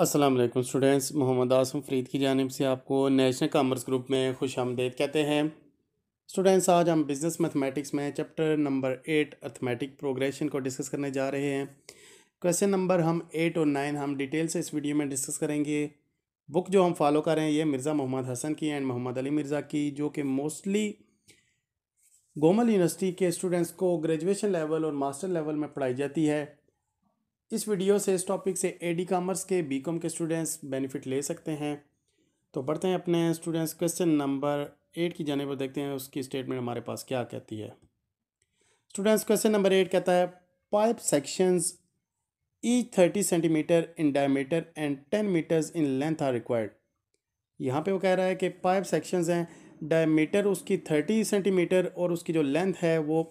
Aslam students Mohammad Asim Farid की जानब से आपको नेशनल कामर्स ग्रुप में खुश आमदेद कहते हैं स्टूडेंट्स आज हम बिज़नेस मैथमेटिक्स में chapter number eight arithmetic progression को डिस्कस करने जा रहे हैं क्वेश्चन नंबर हम एट और नाइन हम डिटेल से इस वीडियो में डिस्कस करेंगे बुक जो हम फॉलो कर रहे हैं ये मिर्ज़ा मोहम्मद हसन की एंड मोहम्मद अली मिर्ज़ा की जो कि मोस्टली गोमल यूनिवर्सिटी के स्टूडेंट्स को ग्रेजुएशन लेवल और मास्टर लेवल में पढ़ाई जाती है इस वीडियो से इस टॉपिक से ए डी कामर्स के बी कॉम के स्टूडेंट्स बेनिफिट ले सकते हैं तो बढ़ते हैं अपने स्टूडेंट्स क्वेश्चन नंबर एट की जाने पर देखते हैं उसकी स्टेटमेंट हमारे पास क्या कहती है स्टूडेंट्स क्वेश्चन नंबर एट कहता है pipe sections each thirty centimetre in diameter and ten metres in length are required यहाँ पे वो कह रहा है कि पाइप सेक्शंस हैं डायमीटर उसकी थर्टी सेंटीमीटर और उसकी जो लेंथ है वो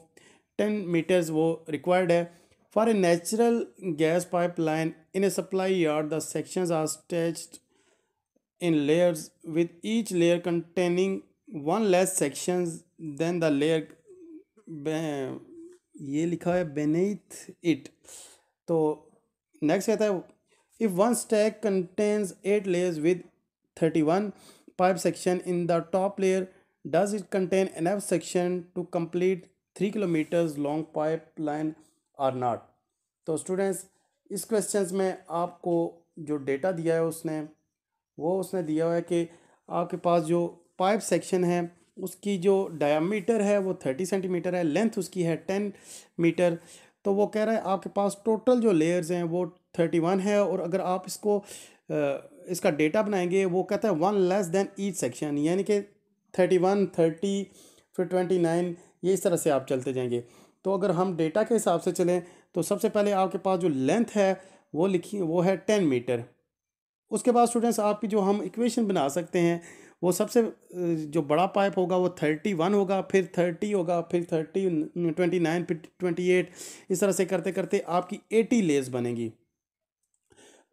टेन मीटर्स वो रिक्वायर्ड है For a natural gas pipeline in a supply yard, the sections are stretched in layers with each layer containing one less sections than the layer ये लिखा है beneath it तो next कहता है if one stack contains eight layers with 31 pipe section in the top layer does it contain enough section to complete 3 kilometers long pipeline are not तो students इस question में आपको जो डेटा दिया है उसने वो उसने दिया हुआ है कि आपके पास जो पाइप सेक्शन है उसकी जो डायमीटर है वो थर्टी सेंटीमीटर है लेंथ उसकी है टेन मीटर तो वो कह रहा है आपके पास टोटल जो लेयर्स हैं वो थर्टी वन है और अगर आप इसको इसका डेटा बनाएंगे वो कहता है one less than each section यानी कि थर्टी वन थर्टी फिर ट्वेंटी नाइन ये इस तरह से आप चलते जाएंगे तो अगर हम डेटा के हिसाब से चलें तो सबसे पहले आपके पास जो लेंथ है वो लिखी वो है टेन मीटर उसके बाद स्टूडेंट्स आपकी जो हम इक्वेशन बना सकते हैं वो सबसे जो बड़ा पाइप होगा वो थर्टी वन होगा फिर थर्टी होगा फिर थर्टी ट्वेंटी नाइन फिर ट्वेंटी एट इस तरह से करते करते आपकी एटी लेस बनेगी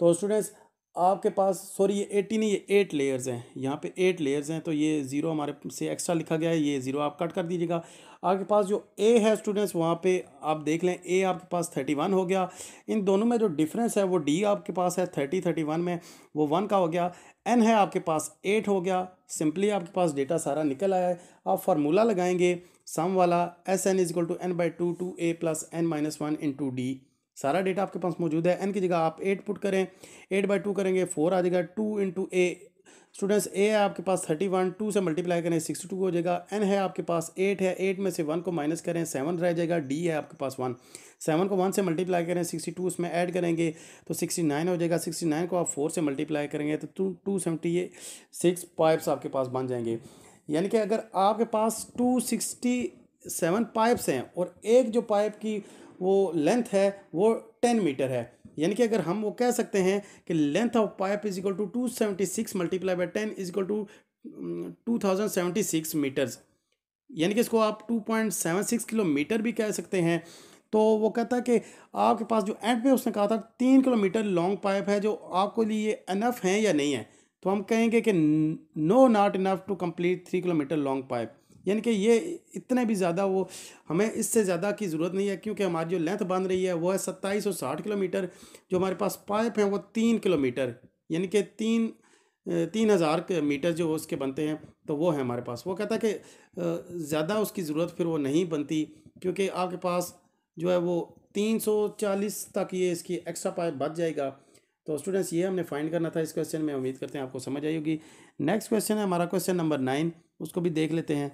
तो स्टूडेंट्स आपके पास सॉरी ये नहीं ये एट लेयर्स हैं यहाँ पे एट लेयर्स हैं तो ये ज़ीरो हमारे से एक्स्ट्रा लिखा गया है ये ज़ीरो आप कट कर दीजिएगा आपके पास जो ए है स्टूडेंट्स वहाँ पे आप देख लें ए आपके पास थर्टी वन हो गया इन दोनों में जो डिफरेंस है वो डी आपके पास है थर्टी थर्टी वन में वो वन का हो गया एन है आपके पास एट हो गया सिंपली आपके पास डेटा सारा निकल आया है आप फार्मूला लगाएंगे सम वाला S N is equal to N by two two A plus N minus one into two सारा डेटा आपके पास मौजूद है एन की जगह आप एट पुट करें एट बाई टू करेंगे फोर आ जाएगा two into A students A है आपके पास थर्टी वन टू से मल्टीप्लाई करें सिक्सटी टू हो जाएगा एन है आपके पास एट है एट में से वन को माइनस करें सेवन रह जाएगा डी है आपके पास वन सेवन को वन से मल्टीप्लाई करें सिक्सटी टू उसमें ऐड करेंगे तो सिक्सटी नाइन हो जाएगा सिक्सटी नाइन को आप फोर से मल्टीप्लाई करेंगे तो two two seventy six pipes आपके पास बन जाएंगे यानी कि अगर आपके पास टू सिक्सटी सेवन पाइप्स हैं और एक जो पाइप की वो लेंथ है वो टेन मीटर है यानी कि अगर हम वो कह सकते हैं कि length of pipe is equal to two seventy six multiply by ten is equal to two thousand seventy six metres यानी कि इसको आप two point seven six kilometre भी कह सकते हैं तो वो कहता है कि आपके पास जो एंड में उसने कहा था तीन किलोमीटर लॉन्ग पाइप है जो आपके लिए अनफ हैं या नहीं है तो हम कहेंगे कि no not enough to complete three kilometre long pipe यानी कि ये इतने भी ज़्यादा वो हमें इससे ज़्यादा की ज़रूरत नहीं है क्योंकि हमारी जो लेंथ बांध रही है वो है सत्ताईस सौ साठ किलोमीटर जो हमारे पास पाइप हैं वो तीन किलोमीटर यानी कि तीन तीन हज़ार मीटर जो उसके बनते हैं तो वो है हमारे पास वो कहता है कि ज़्यादा उसकी ज़रूरत फिर वो नहीं बनती क्योंकि आपके पास जो है वो तीन सौ चालीस तक ये इसकी एक्स्ट्रा पाइप बच जाएगा तो स्टूडेंट्स ये हमने फाइंड करना था इस क्वेश्चन में उम्मीद करते हैं आपको समझ आई होगी नेक्स्ट क्वेश्चन है हमारा क्वेश्चन नंबर नाइन उसको भी देख लेते हैं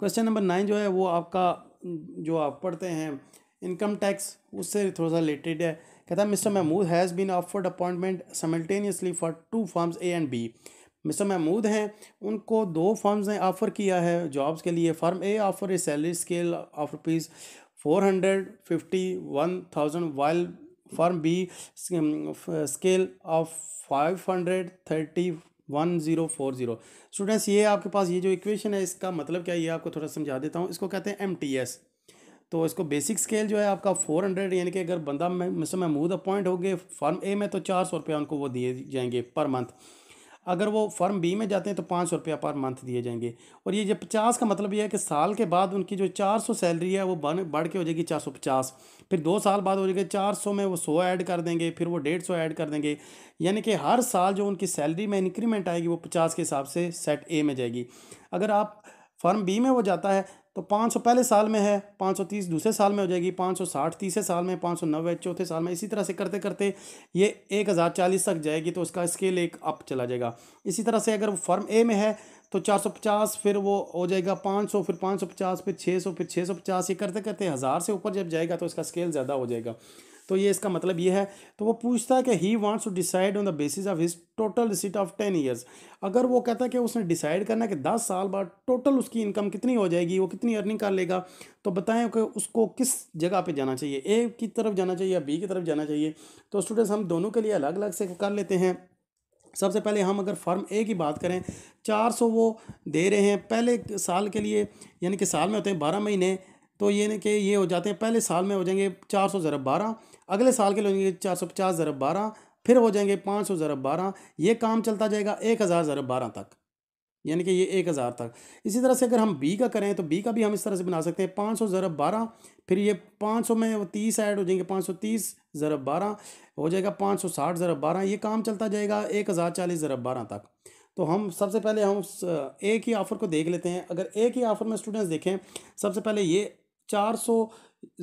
क्वेश्चन नंबर नाइन जो है वो आपका जो आप पढ़ते हैं इनकम टैक्स उससे थोड़ा सा रिलेटेड है कहता है mister Mahmood has been offered appointment simultaneously for two forms A and B mister Mahmood हैं उनको दो फॉर्म्स ने ऑफ़र किया है जॉब्स के लिए form A offer a salary scale of rupees four hundred fifty one thousand while form B scale of five hundred thirty one zero four zero students ये आपके पास ये जो इक्वेशन है इसका मतलब क्या है ये आपको थोड़ा समझा देता हूँ इसको कहते हैं एम टी एस तो इसको बेसिक स्केल जो है आपका फोर हंड्रेड यानी कि अगर बंदा मिस्टर महमूद अपॉइंट हो गए फॉर्म ए में तो चार सौ रुपया उनको वो दिए जाएंगे पर मंथ अगर वो फर्म बी में जाते हैं तो पाँच सौ रुपया पर मंथ दिए जाएंगे और ये जो पचास का मतलब ये है कि साल के बाद उनकी जो चार सौ सैलरी है वो बढ़ के हो जाएगी चार सौ पचास फिर दो साल बाद हो जाएगी चार सौ में वो सौ ऐड कर देंगे फिर वो डेढ़ सौ ऐड कर देंगे यानी कि हर साल जो उनकी सैलरी में इंक्रीमेंट आएगी वो पचास के हिसाब से सेट ए में जाएगी अगर आप फर्म बी में वो जाता है तो 500 पहले साल में है 530 दूसरे साल में हो जाएगी 560 तीसरे साल में 590 चौथे साल में इसी तरह से करते करते ये एक हज़ार चालीस तक जाएगी तो उसका स्केल एक अप चला जाएगा इसी तरह से अगर वो फर्म ए में है तो 450 फिर वो हो जाएगा 500 फिर 550 फिर 600 फिर 650 ये करते करते हज़ार से ऊपर जब जाएगा तो इसका स्केल ज़्यादा हो जाएगा तो ये इसका मतलब ये है तो वो पूछता है कि he wants to decide on the basis of his total receipt of ten years अगर वो कहता है कि उसने डिसाइड करना है कि दस साल बाद टोटल उसकी इनकम कितनी हो जाएगी वो कितनी अर्निंग कर लेगा तो बताएं कि उसको किस जगह पे जाना चाहिए ए की तरफ जाना चाहिए या बी की तरफ जाना चाहिए तो स्टूडेंट्स हम दोनों के लिए अलग अलग से कर लेते हैं सबसे पहले हम अगर फर्म ए की बात करें चार सौ वो दे रहे हैं पहले साल के लिए यानी कि साल में होते हैं बारह महीने तो ये कि ये हो जाते हैं पहले साल में हो जाएंगे चार सौ ज़रा बारह अगले साल के लगेंगे चार सौ पचास ज़रब बारह फिर हो जाएंगे पाँच सौ ज़रब बारह ये काम चलता जाएगा एक हज़ार ज़रब बारह तक यानी कि ये एक हज़ार तक इसी तरह से अगर हम बी का करें तो बी का भी हम इस तरह से बना सकते हैं पाँच सौ ज़रब बारह फिर ये पाँच सौ में तीस ऐड हो जाएंगे पाँच सौ तीस ज़रब बारह हो जाएगा पाँच सौ साठ ज़रब बारह ये काम चलता जाएगा एक हज़ार चालीस ज़रब बारह तक तो हम सबसे पहले हम एक ही ऑफ़र को देख लेते हैं अगर एक ही ऑफ़र में स्टूडेंट्स देखें सबसे पहले ये चार सौ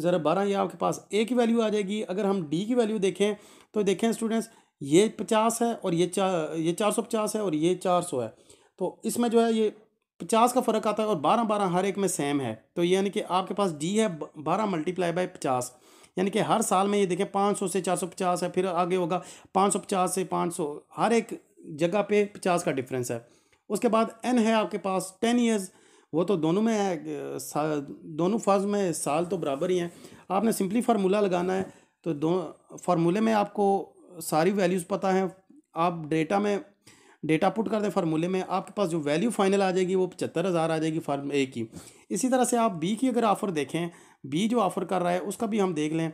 ज़रा बारह ये आपके पास ए की वैल्यू आ जाएगी अगर हम डी की वैल्यू देखें तो देखें स्टूडेंट्स ये पचास है और ये चार ये चार सौ पचास है और ये चार सौ है तो इसमें जो है ये पचास का फ़र्क आता है और बारह बारह हर एक में सेम है तो यानी कि आपके पास डी है बारह मल्टीप्लाई बाई पचास यानी कि हर साल में ये देखें पाँच सौ से चार सौ पचास है फिर आगे होगा पाँच सौ पचास से पाँच सौ हर एक जगह पे पचास का डिफरेंस है उसके बाद एन है आपके पास टेन ईयर्स वो तो दोनों में दोनों फाज में साल तो बराबर ही हैं आपने सिंपली फार्मूला लगाना है तो दो फार्मूले में आपको सारी वैल्यूज़ पता हैं आप डेटा में डेटा पुट कर दें फार्मूले में आपके पास जो वैल्यू फाइनल आ जाएगी वो पचहत्तर हज़ार आ जाएगी फार्म ए की इसी तरह से आप बी की अगर ऑफ़र देखें बी जो ऑफ़र कर रहा है उसका भी हम देख लें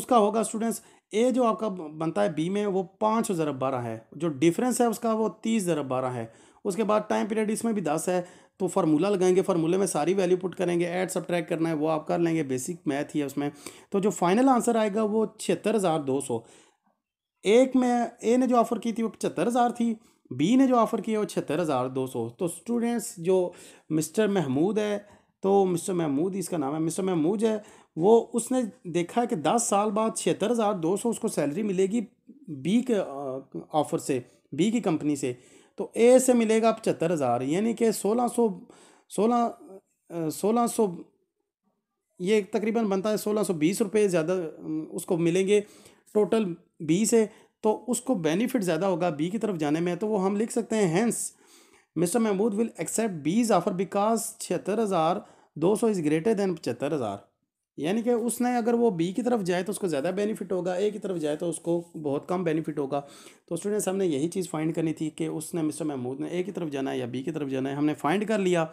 उसका होगा स्टूडेंट्स ए जो आपका बनता है बी में वो पाँच ज़रब बारह है जो डिफरेंस है उसका वो तीस ज़रब बारह है उसके बाद टाइम पीरियड इसमें भी दस है तो फार्मूला लगाएंगे फार्मूले में सारी वैल्यू पुट करेंगे ऐड सब करना है वो आप कर लेंगे बेसिक मैथ ही है उसमें तो जो फाइनल आंसर आएगा वो छिहत्तर हज़ार दो सौ एक में ए ने जो ऑफ़र की थी वो पचहत्तर हज़ार थी बी ने जो ऑफ़र किया वो छिहत्तर हज़ार दो सौ तो स्टूडेंट्स जो मिस्टर महमूद है तो मिस्टर महमूद इसका नाम है मिस्टर महमूद है वो उसने देखा है कि दस साल बाद छिहत्तर हज़ार दो सौ उसको सैलरी मिलेगी बी के ऑफ़र से बी की कंपनी से तो ए से मिलेगा पचहत्तर हज़ार यानी कि सोलह सौ सोलह सोलह सौ ये तकरीबन बनता है सोलह सौ बीस रुपये ज़्यादा उसको मिलेंगे टोटल बी से तो उसको बेनिफिट ज़्यादा होगा बी की तरफ जाने में तो वो हम लिख सकते हैं hence mister Mahmood will accept B's offer because छिहत्तर हज़ार दो सौ इज़ ग्रेटर दैन पचहत्तर हज़ार यानी कि उसने अगर वो बी की तरफ जाए तो उसको ज़्यादा बेनिफिट होगा ए की तरफ जाए तो उसको बहुत कम बेनिफिट होगा तो स्टूडेंट्स हमने यही चीज़ फाइंड करनी थी कि उसने मिस्टर महमूद ने ए की तरफ जाना है या बी की तरफ जाना है हमने फाइंड कर लिया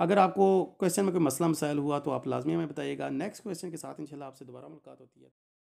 अगर आपको क्वेश्चन में कोई मसला मसाइल हुआ तो आप लाजमी हमें बताइएगा नेक्स्ट क्वेश्चन के साथ इंशाल्लाह आपसे दोबारा मुलाकात होती है